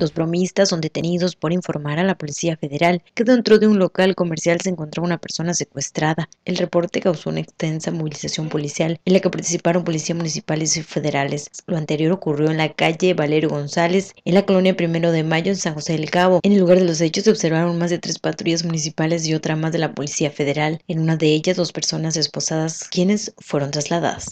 Los bromistas son detenidos por informar a la Policía Federal que dentro de un local comercial se encontraba una persona secuestrada. El reporte causó una extensa movilización policial en la que participaron policías municipales y federales. Lo anterior ocurrió en la calle Valero González, en la colonia Primero de Mayo, en San José del Cabo. En el lugar de los hechos se observaron más de tres patrullas municipales y otra más de la Policía Federal. En una de ellas, dos personas esposadas, quienes fueron trasladadas.